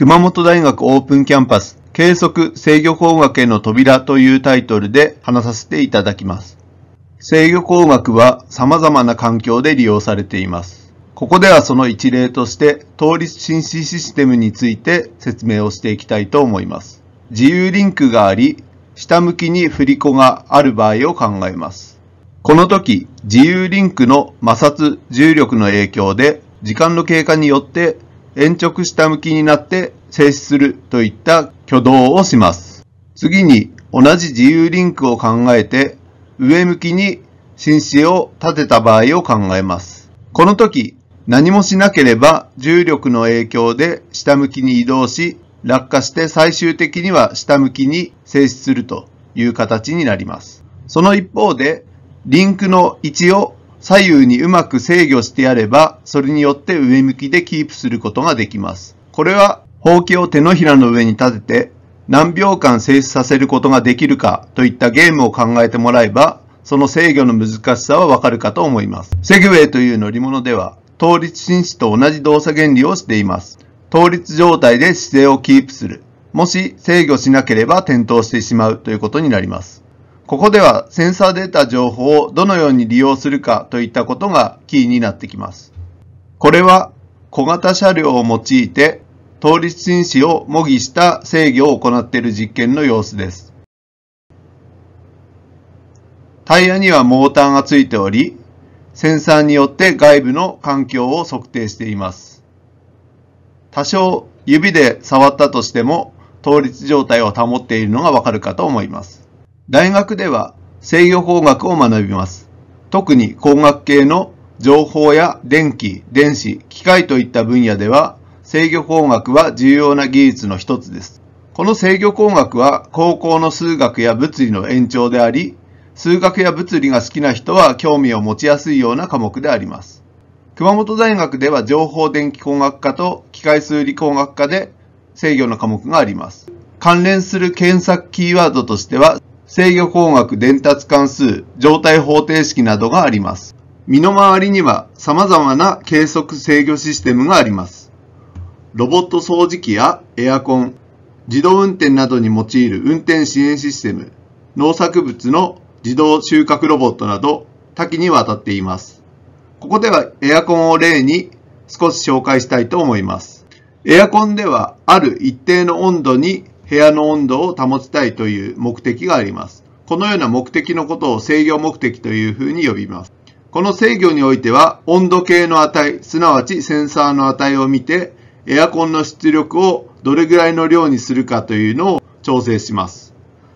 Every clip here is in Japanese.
熊本大学オープンキャンパス、計測制御工学への扉というタイトルで話させていただきます。制御工学は様々な環境で利用されています。ここではその一例として、倒立浸水システムについて説明をしていきたいと思います。自由リンクがあり、下向きに振り子がある場合を考えます。この時、自由リンクの摩擦、重力の影響で、時間の経過によって延直した向きになって静止するといった挙動をします。次に同じ自由リンクを考えて上向きに紳士を立てた場合を考えます。この時何もしなければ重力の影響で下向きに移動し落下して最終的には下向きに静止するという形になります。その一方でリンクの位置を左右にうまく制御してやれば、それによって上向きでキープすることができます。これは、ほうきを手のひらの上に立てて、何秒間静止させることができるかといったゲームを考えてもらえば、その制御の難しさはわかるかと思います。セグウェイという乗り物では、倒立紳士と同じ動作原理をしています。倒立状態で姿勢をキープする。もし制御しなければ転倒してしまうということになります。ここではセンサーデータ情報をどのように利用するかといったことがキーになってきます。これは小型車両を用いて倒立心子を模擬した制御を行っている実験の様子です。タイヤにはモーターがついており、センサーによって外部の環境を測定しています。多少指で触ったとしても倒立状態を保っているのがわかるかと思います。大学では制御工学を学びます。特に工学系の情報や電気、電子、機械といった分野では制御工学は重要な技術の一つです。この制御工学は高校の数学や物理の延長であり、数学や物理が好きな人は興味を持ちやすいような科目であります。熊本大学では情報電気工学科と機械数理工学科で制御の科目があります。関連する検索キーワードとしては、制御工学伝達関数、状態方程式などがあります。身の回りには様々な計測制御システムがあります。ロボット掃除機やエアコン、自動運転などに用いる運転支援システム、農作物の自動収穫ロボットなど多岐にわたっています。ここではエアコンを例に少し紹介したいと思います。エアコンではある一定の温度に部屋の温度を保ちたいという目的があります。このような目的のことを制御目的というふうに呼びます。この制御においては、温度計の値、すなわちセンサーの値を見て、エアコンの出力をどれぐらいの量にするかというのを調整します。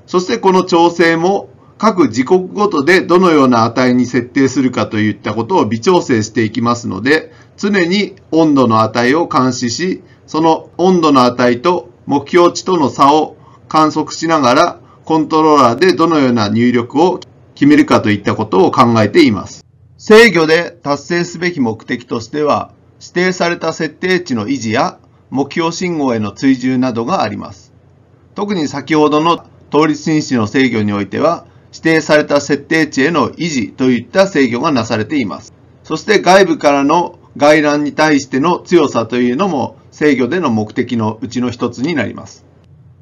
そしてこの調整も各時刻ごとでどのような値に設定するかといったことを微調整していきますので、常に温度の値を監視し、その温度の値と目標値との差を観測しながら、コントローラーでどのような入力を決めるかといったことを考えています。制御で達成すべき目的としては、指定された設定値の維持や目標信号への追従などがあります。特に先ほどの倒立紳士の制御においては、指定された設定値への維持といった制御がなされています。そして外部からの外乱に対しての強さというのも制御での目的のうちの一つになります。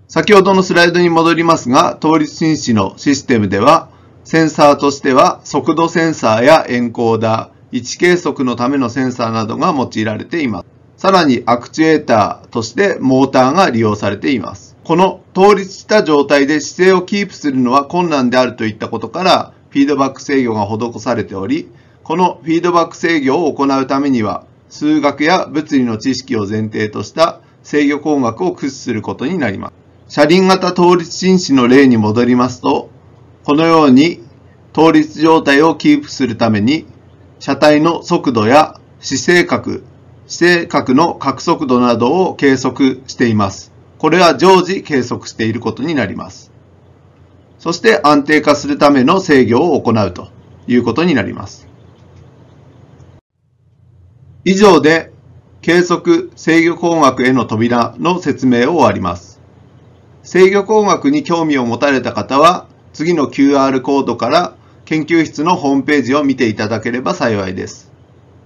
先ほどのスライドに戻りますが、倒立紳士のシステムでは、センサーとしては速度センサーやエンコーダー、位置計測のためのセンサーなどが用いられています。さらにアクチュエーターとしてモーターが利用されています。この倒立した状態で姿勢をキープするのは困難であるといったことから、フィードバック制御が施されており、このフィードバック制御を行うためには、数学や物理の知識を前提とした制御工学を駆使することになります。車輪型倒立紳士の例に戻りますと、このように倒立状態をキープするために、車体の速度や姿勢角、姿勢角の角速度などを計測しています。これは常時計測していることになります。そして安定化するための制御を行うということになります。以上で、計測制御工学への扉の説明を終わります。制御工学に興味を持たれた方は、次の QR コードから研究室のホームページを見ていただければ幸いです。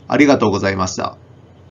ありがとうございました。